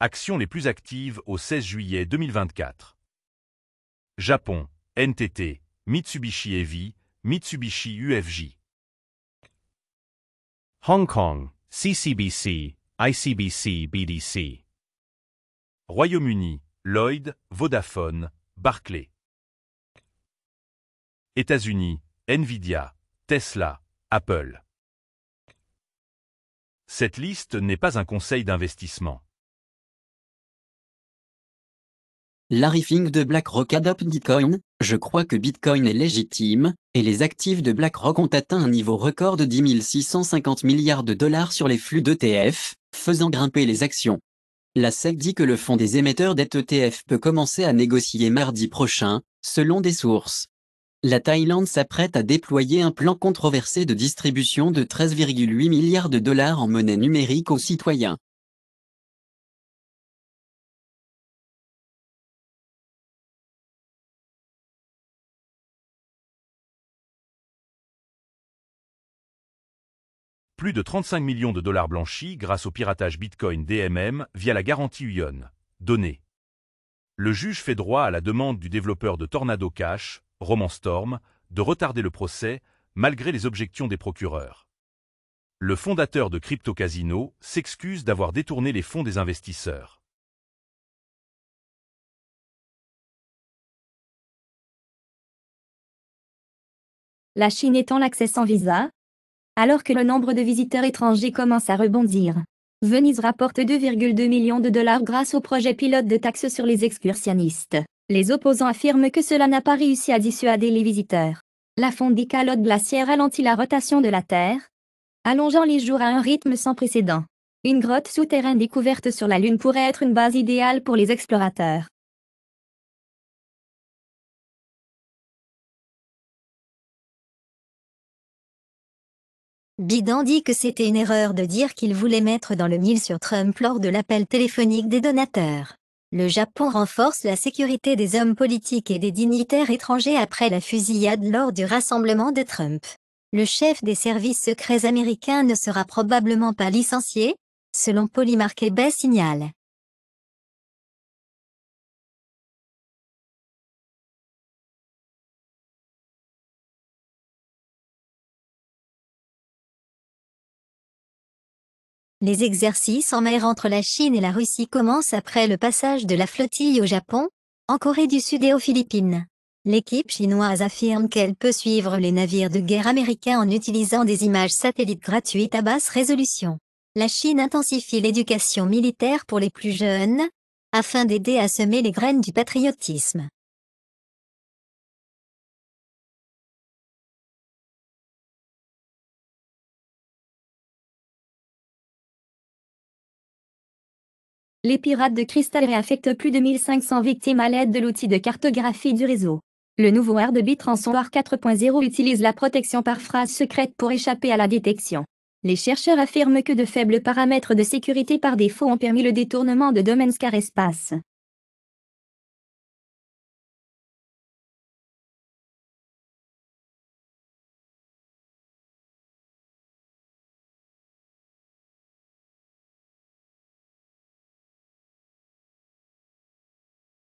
Actions les plus actives au 16 juillet 2024. Japon, NTT, Mitsubishi Heavy, Mitsubishi UFJ. Hong Kong, CCBC, ICBC BDC. Royaume-Uni, Lloyd, Vodafone, Barclay. États-Unis, Nvidia, Tesla, Apple. Cette liste n'est pas un conseil d'investissement. Larry Fink de BlackRock adopte Bitcoin, je crois que Bitcoin est légitime, et les actifs de BlackRock ont atteint un niveau record de 10 650 milliards de dollars sur les flux d'ETF, faisant grimper les actions. La SEC dit que le fonds des émetteurs d'ETF peut commencer à négocier mardi prochain, selon des sources. La Thaïlande s'apprête à déployer un plan controversé de distribution de 13,8 milliards de dollars en monnaie numérique aux citoyens. plus de 35 millions de dollars blanchis grâce au piratage Bitcoin DMM via la garantie Union. Données. Le juge fait droit à la demande du développeur de Tornado Cash, Roman Storm, de retarder le procès, malgré les objections des procureurs. Le fondateur de Crypto Casino s'excuse d'avoir détourné les fonds des investisseurs. La Chine étend l'accès sans visa, alors que le nombre de visiteurs étrangers commence à rebondir. Venise rapporte 2,2 millions de dollars grâce au projet pilote de taxes sur les excursionnistes. Les opposants affirment que cela n'a pas réussi à dissuader les visiteurs. La fonte des calottes glaciaires ralentit la rotation de la Terre, allongeant les jours à un rythme sans précédent. Une grotte souterraine découverte sur la Lune pourrait être une base idéale pour les explorateurs. Bidan dit que c'était une erreur de dire qu'il voulait mettre dans le mille sur Trump lors de l'appel téléphonique des donateurs. Le Japon renforce la sécurité des hommes politiques et des dignitaires étrangers après la fusillade lors du rassemblement de Trump. Le chef des services secrets américains ne sera probablement pas licencié, selon Polymark Bay signal. Les exercices en mer entre la Chine et la Russie commencent après le passage de la flottille au Japon, en Corée du Sud et aux Philippines. L'équipe chinoise affirme qu'elle peut suivre les navires de guerre américains en utilisant des images satellites gratuites à basse résolution. La Chine intensifie l'éducation militaire pour les plus jeunes, afin d'aider à semer les graines du patriotisme. les pirates de cristal réaffectent plus de 1500 victimes à l'aide de l'outil de cartographie du réseau. Le nouveau R2B Ransomware 4.0 utilise la protection par phrase secrète pour échapper à la détection. Les chercheurs affirment que de faibles paramètres de sécurité par défaut ont permis le détournement de domaines car espace.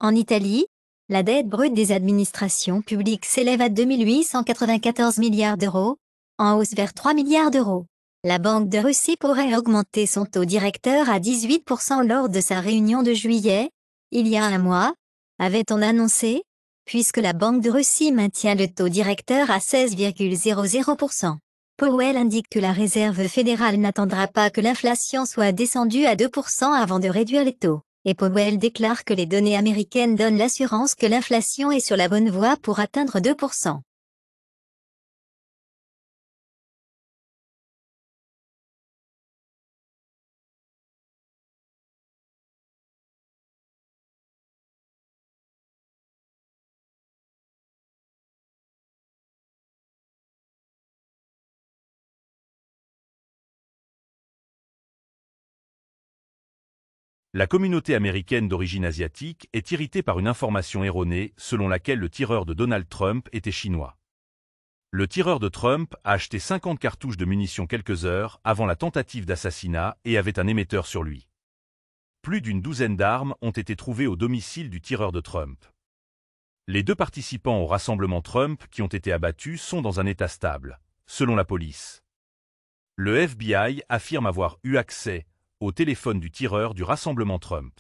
En Italie, la dette brute des administrations publiques s'élève à 2894 milliards d'euros, en hausse vers 3 milliards d'euros. La Banque de Russie pourrait augmenter son taux directeur à 18% lors de sa réunion de juillet, il y a un mois, avait-on annoncé, puisque la Banque de Russie maintient le taux directeur à 16,00%. Powell indique que la Réserve fédérale n'attendra pas que l'inflation soit descendue à 2% avant de réduire les taux et Powell déclare que les données américaines donnent l'assurance que l'inflation est sur la bonne voie pour atteindre 2%. La communauté américaine d'origine asiatique est irritée par une information erronée selon laquelle le tireur de Donald Trump était chinois. Le tireur de Trump a acheté 50 cartouches de munitions quelques heures avant la tentative d'assassinat et avait un émetteur sur lui. Plus d'une douzaine d'armes ont été trouvées au domicile du tireur de Trump. Les deux participants au rassemblement Trump qui ont été abattus sont dans un état stable, selon la police. Le FBI affirme avoir eu accès, au téléphone du tireur du rassemblement Trump.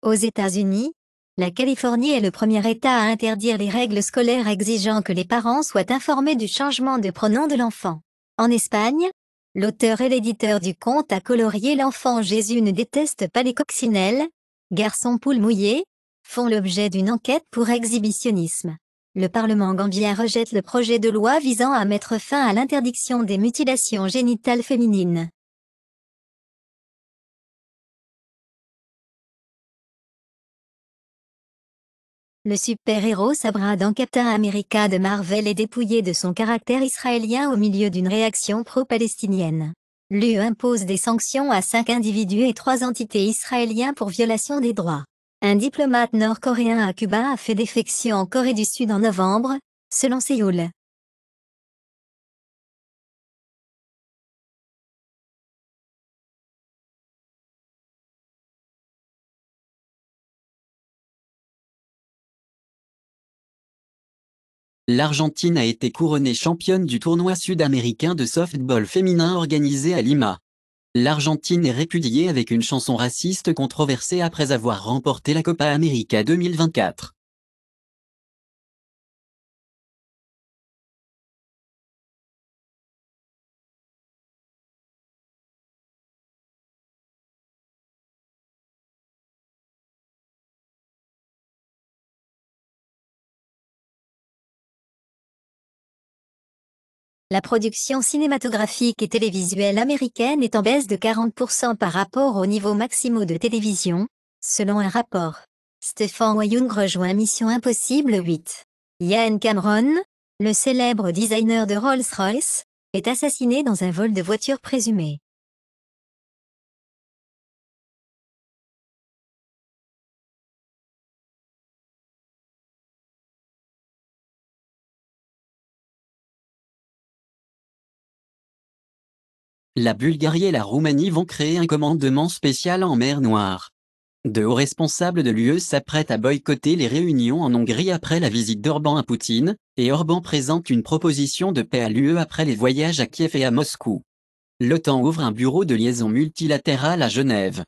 Aux États-Unis, la Californie est le premier État à interdire les règles scolaires exigeant que les parents soient informés du changement de pronom de l'enfant. En Espagne, l'auteur et l'éditeur du conte a colorié l'enfant Jésus ne déteste pas les coccinelles, garçon poule mouillée font l'objet d'une enquête pour exhibitionnisme. Le Parlement gambien rejette le projet de loi visant à mettre fin à l'interdiction des mutilations génitales féminines. Le super-héros Sabra dans Captain America de Marvel est dépouillé de son caractère israélien au milieu d'une réaction pro-palestinienne. L'UE impose des sanctions à cinq individus et trois entités israéliens pour violation des droits. Un diplomate nord-coréen à Cuba a fait défection en Corée du Sud en novembre, selon Seoul. L'Argentine a été couronnée championne du tournoi sud-américain de softball féminin organisé à Lima. L'Argentine est répudiée avec une chanson raciste controversée après avoir remporté la Copa América 2024. La production cinématographique et télévisuelle américaine est en baisse de 40% par rapport au niveau maximum de télévision, selon un rapport. Stephen Wayung rejoint Mission Impossible 8. Ian Cameron, le célèbre designer de Rolls-Royce, est assassiné dans un vol de voiture présumé. la Bulgarie et la Roumanie vont créer un commandement spécial en mer Noire. De hauts responsables de l'UE s'apprêtent à boycotter les réunions en Hongrie après la visite d'Orban à Poutine, et Orban présente une proposition de paix à l'UE après les voyages à Kiev et à Moscou. L'OTAN ouvre un bureau de liaison multilatérale à Genève.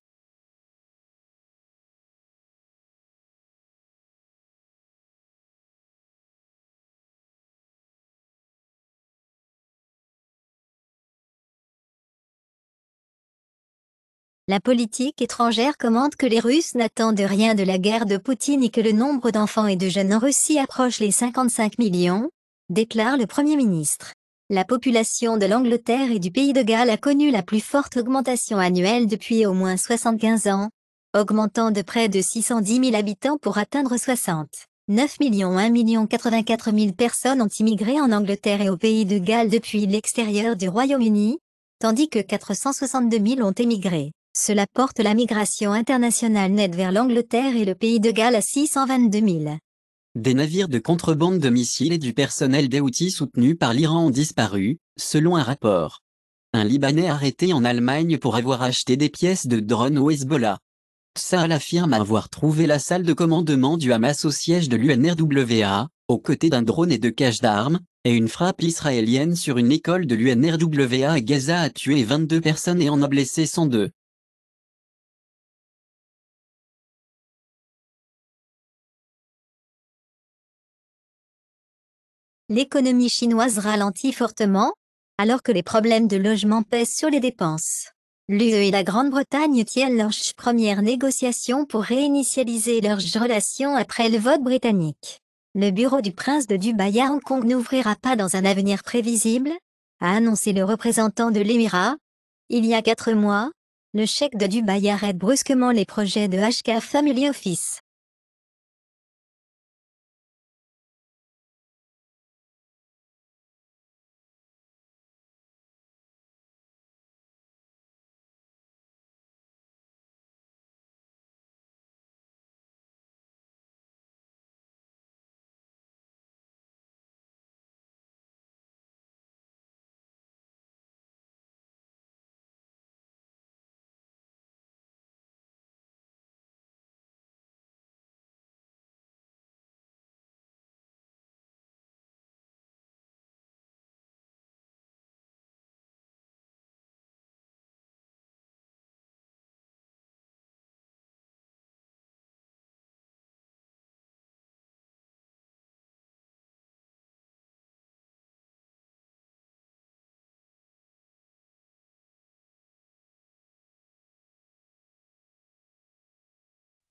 La politique étrangère commente que les Russes n'attendent rien de la guerre de Poutine et que le nombre d'enfants et de jeunes en Russie approche les 55 millions, déclare le Premier ministre. La population de l'Angleterre et du pays de Galles a connu la plus forte augmentation annuelle depuis au moins 75 ans, augmentant de près de 610 000 habitants pour atteindre 60. millions 1 million 84 000 personnes ont immigré en Angleterre et au pays de Galles depuis l'extérieur du Royaume-Uni, tandis que 462 000 ont émigré. Cela porte la migration internationale nette vers l'Angleterre et le pays de Galles à 622 000. Des navires de contrebande de missiles et du personnel outils soutenus par l'Iran ont disparu, selon un rapport. Un Libanais arrêté en Allemagne pour avoir acheté des pièces de drone au Hezbollah. Saal affirme avoir trouvé la salle de commandement du Hamas au siège de l'UNRWA, aux côtés d'un drone et de caches d'armes, et une frappe israélienne sur une école de l'UNRWA à Gaza a tué 22 personnes et en a blessé 102. l'économie chinoise ralentit fortement, alors que les problèmes de logement pèsent sur les dépenses. L'UE et la Grande-Bretagne tiennent leurs premières négociations pour réinitialiser leurs relations après le vote britannique. Le bureau du prince de Dubaï à Hong Kong n'ouvrira pas dans un avenir prévisible, a annoncé le représentant de l'Émirat. Il y a quatre mois, le chèque de Dubaï arrête brusquement les projets de HK Family Office.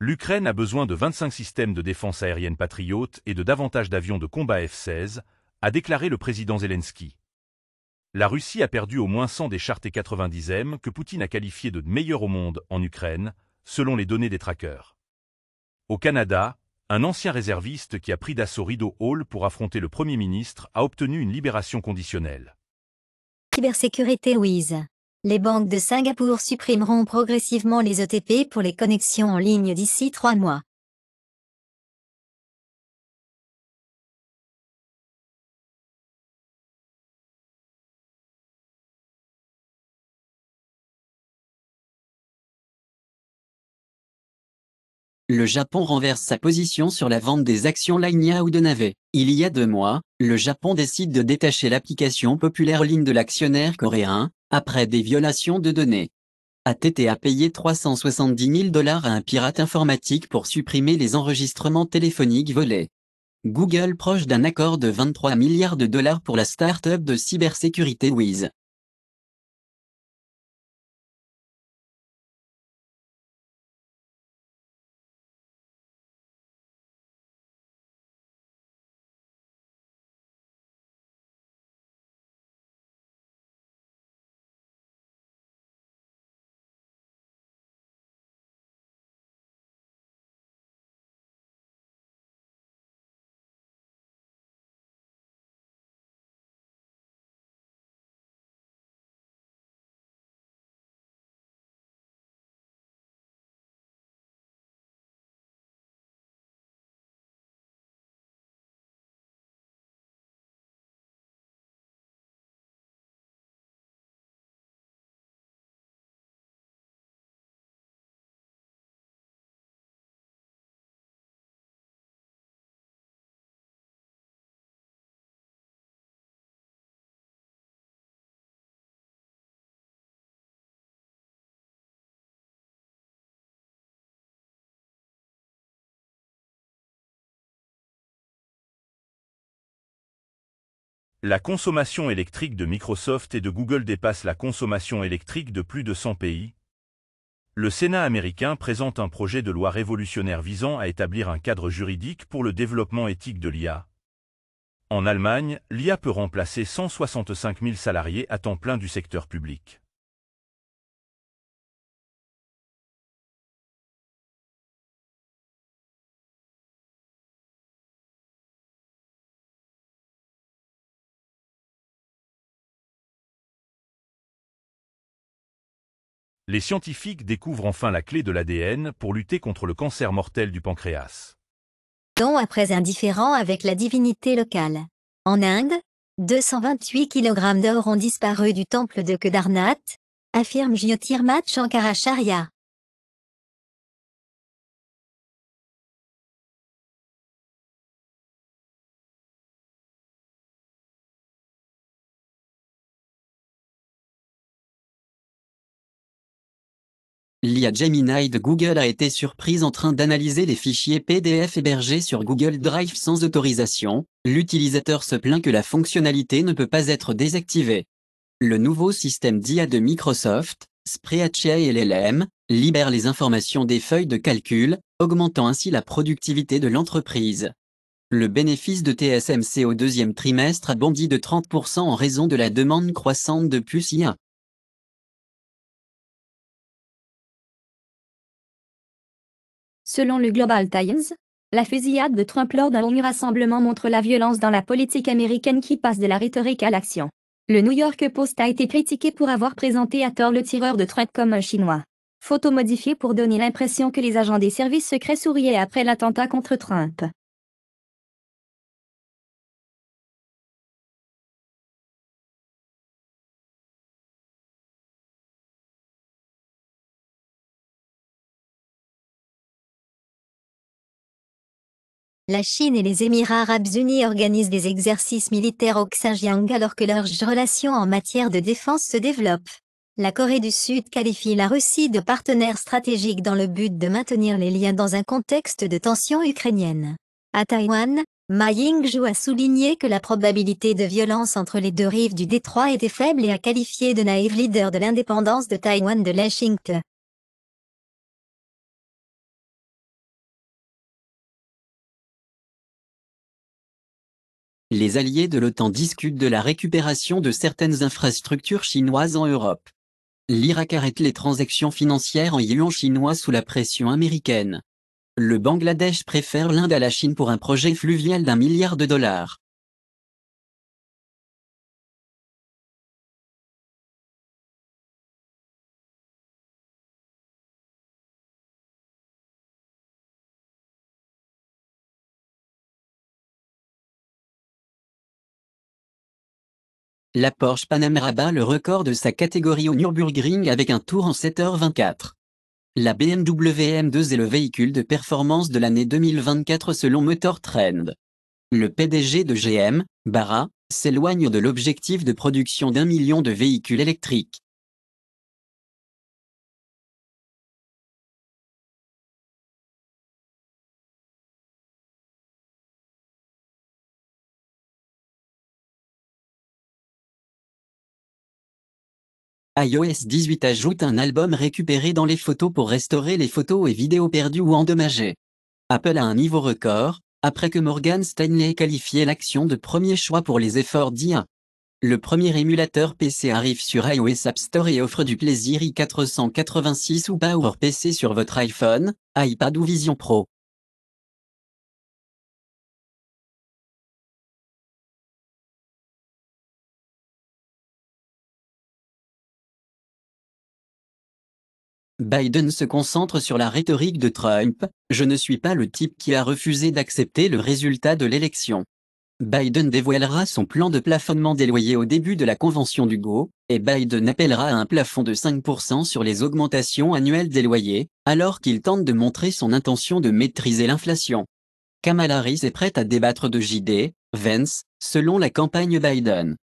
L'Ukraine a besoin de 25 systèmes de défense aérienne Patriot et de davantage d'avions de combat F-16, a déclaré le président Zelensky. La Russie a perdu au moins 100 des chars T-90M que Poutine a qualifiées de meilleurs au monde en Ukraine, selon les données des trackers. Au Canada, un ancien réserviste qui a pris d'assaut Rideau Hall pour affronter le Premier ministre a obtenu une libération conditionnelle. Cybersécurité les banques de Singapour supprimeront progressivement les ETP pour les connexions en ligne d'ici trois mois. le Japon renverse sa position sur la vente des actions Linea ou de Navé. Il y a deux mois, le Japon décide de détacher l'application populaire ligne de l'actionnaire coréen, après des violations de données. ATT a payé 370 000 dollars à un pirate informatique pour supprimer les enregistrements téléphoniques volés. Google proche d'un accord de 23 milliards de dollars pour la start-up de cybersécurité Wiz. La consommation électrique de Microsoft et de Google dépasse la consommation électrique de plus de 100 pays. Le Sénat américain présente un projet de loi révolutionnaire visant à établir un cadre juridique pour le développement éthique de l'IA. En Allemagne, l'IA peut remplacer 165 000 salariés à temps plein du secteur public. les scientifiques découvrent enfin la clé de l'ADN pour lutter contre le cancer mortel du pancréas. Don après indifférent avec la divinité locale. En Inde, 228 kg d'or ont disparu du temple de Kedarnath, affirme Jyotirmat Shankaracharya. L'IA Gemini de Google a été surprise en train d'analyser les fichiers PDF hébergés sur Google Drive sans autorisation. L'utilisateur se plaint que la fonctionnalité ne peut pas être désactivée. Le nouveau système d'IA de Microsoft, Spreadsheet et LLM, libère les informations des feuilles de calcul, augmentant ainsi la productivité de l'entreprise. Le bénéfice de TSMC au deuxième trimestre a bondi de 30% en raison de la demande croissante de puces IA. Selon le Global Times, la fusillade de Trump lors d'un long rassemblement montre la violence dans la politique américaine qui passe de la rhétorique à l'action. Le New York Post a été critiqué pour avoir présenté à tort le tireur de Trump comme un Chinois. Photo modifiée pour donner l'impression que les agents des services secrets souriaient après l'attentat contre Trump. la Chine et les Émirats arabes unis organisent des exercices militaires au Xinjiang alors que leurs relations en matière de défense se développent. La Corée du Sud qualifie la Russie de partenaire stratégique dans le but de maintenir les liens dans un contexte de tension ukrainienne. À Taïwan, Ma Ying-ju a souligné que la probabilité de violence entre les deux rives du détroit était faible et a qualifié de naïve leader de l'indépendance de Taïwan de Lashington. les alliés de l'OTAN discutent de la récupération de certaines infrastructures chinoises en Europe. L'Irak arrête les transactions financières en yuan chinois sous la pression américaine. Le Bangladesh préfère l'Inde à la Chine pour un projet fluvial d'un milliard de dollars. La Porsche Panamera bat le record de sa catégorie au Nürburgring avec un tour en 7h24. La BMW M2 est le véhicule de performance de l'année 2024 selon Motor Trend. Le PDG de GM, Barra, s'éloigne de l'objectif de production d'un million de véhicules électriques. iOS 18 ajoute un album récupéré dans les photos pour restaurer les photos et vidéos perdues ou endommagées. Apple a un niveau record, après que Morgan Stanley ait qualifié l'action de premier choix pour les efforts d'IA. Le premier émulateur PC arrive sur iOS App Store et offre du plaisir i486 ou PC sur votre iPhone, iPad ou Vision Pro. Biden se concentre sur la rhétorique de Trump, je ne suis pas le type qui a refusé d'accepter le résultat de l'élection. Biden dévoilera son plan de plafonnement des loyers au début de la convention du GO, et Biden appellera à un plafond de 5% sur les augmentations annuelles des loyers, alors qu'il tente de montrer son intention de maîtriser l'inflation. Kamala Harris est prête à débattre de JD, Vance, selon la campagne Biden.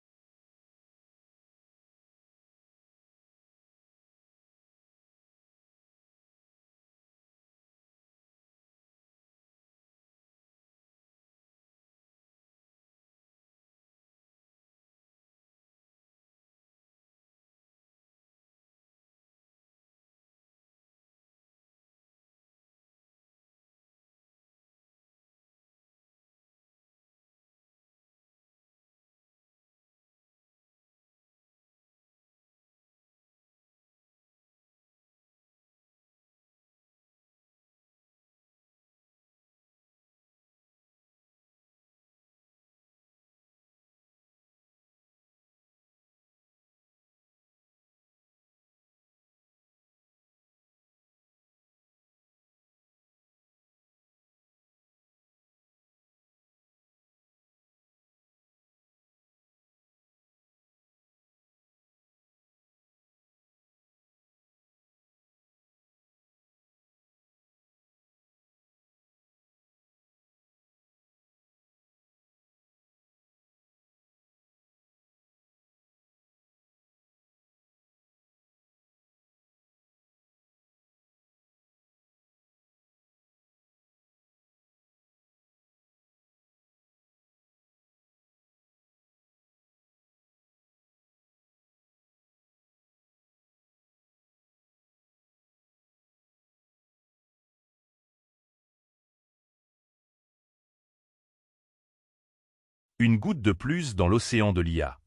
Une goutte de plus dans l'océan de l'IA.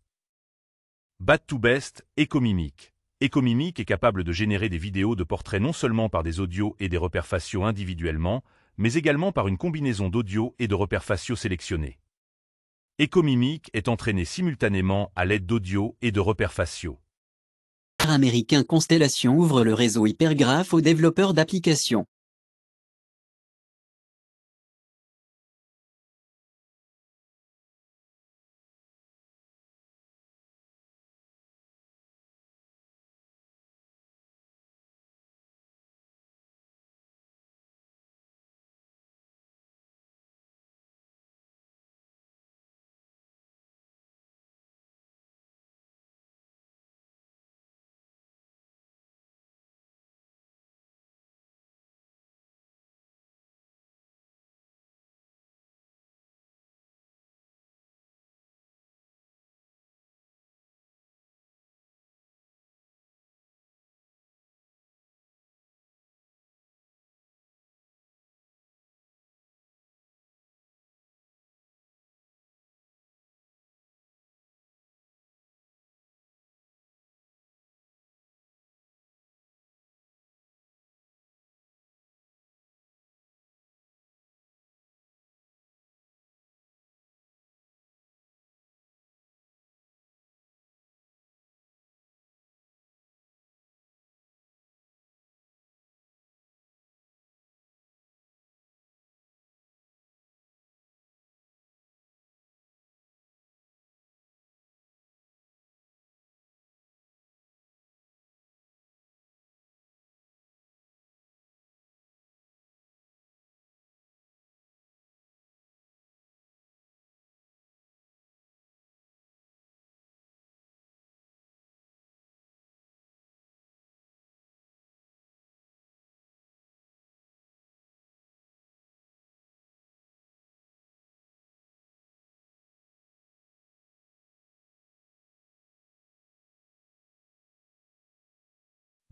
Bad to Best, Ecomimic. Ecomimic est capable de générer des vidéos de portraits non seulement par des audios et des repères faciaux individuellement, mais également par une combinaison d'audio et de repères faciaux sélectionnés. Ecomimic est entraîné simultanément à l'aide d'audio et de repères faciaux. Américain Constellation ouvre le réseau Hypergraph aux développeurs d'applications.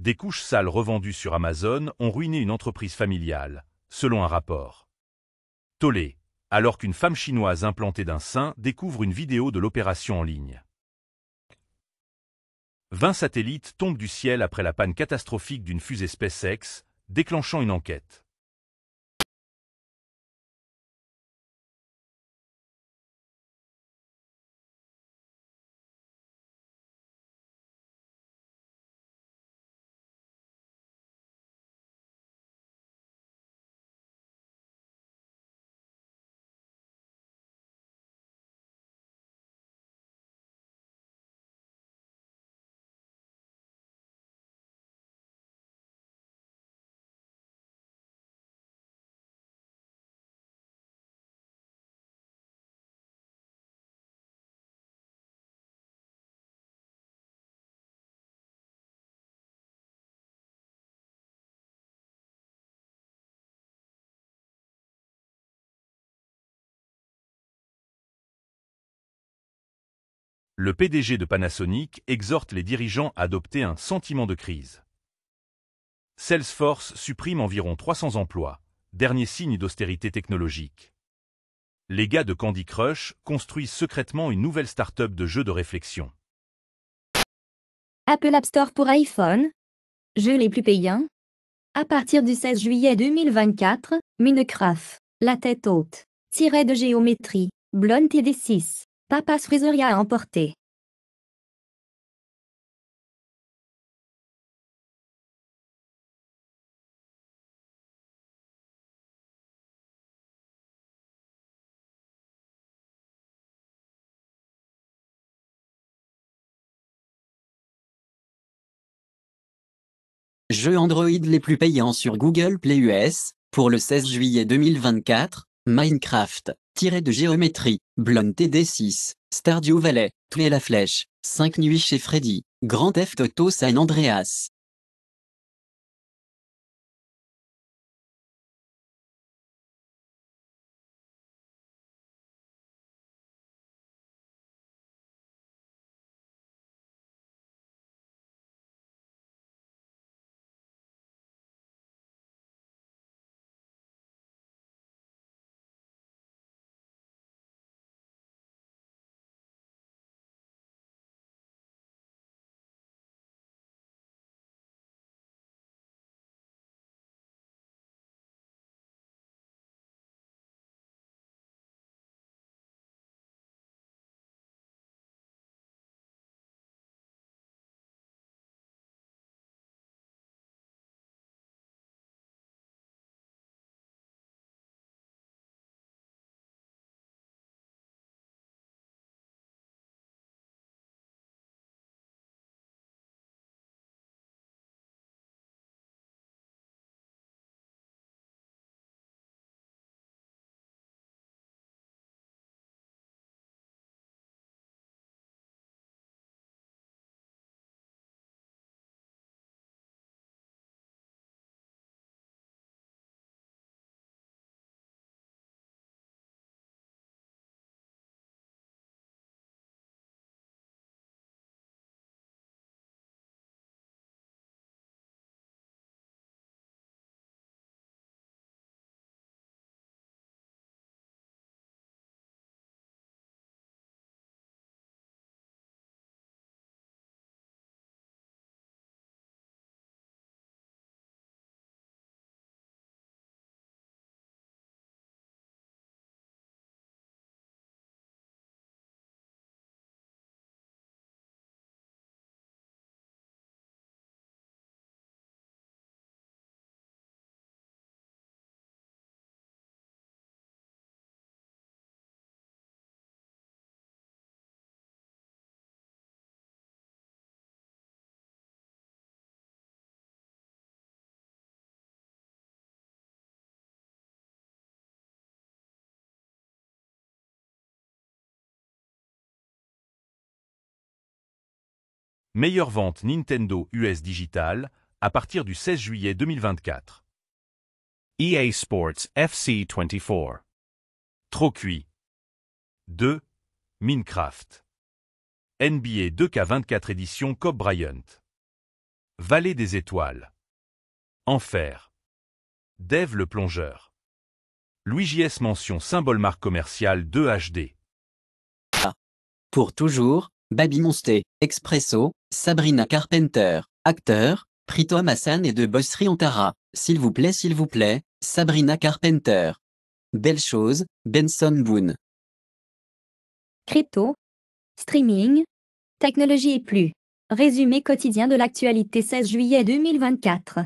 Des couches sales revendues sur Amazon ont ruiné une entreprise familiale, selon un rapport. Tollé, alors qu'une femme chinoise implantée d'un sein découvre une vidéo de l'opération en ligne. 20 satellites tombent du ciel après la panne catastrophique d'une fusée SpaceX, déclenchant une enquête. le PDG de Panasonic exhorte les dirigeants à adopter un sentiment de crise. Salesforce supprime environ 300 emplois, dernier signe d'austérité technologique. Les gars de Candy Crush construisent secrètement une nouvelle start-up de jeux de réflexion. Apple App Store pour iPhone. Jeux les plus payants. À partir du 16 juillet 2024, Minecraft, la tête haute, tiré de géométrie, Blunt TD6. Papa's Freezeria à emporter. Jeux Android les plus payants sur Google Play US, pour le 16 juillet 2024, Minecraft tiré de géométrie, Blonde TD6, Stardio Valet, Tuer la flèche, 5 nuits chez Freddy, Grand F Toto San Andreas, Meilleure vente Nintendo US Digital à partir du 16 juillet 2024. EA Sports FC 24. Trop cuit. 2. Minecraft. NBA 2K24 édition Cobb Bryant. Vallée des étoiles. Enfer. Dev le plongeur. Luigi S mention symbole marque commerciale 2HD. Pour toujours, Baby Monster, Expresso, Sabrina Carpenter, acteur, Prito et de Bosserie Ontara. S'il vous plaît, s'il vous plaît, Sabrina Carpenter. Belle chose, Benson Boone. Crypto, streaming, technologie et plus. Résumé quotidien de l'actualité 16 juillet 2024.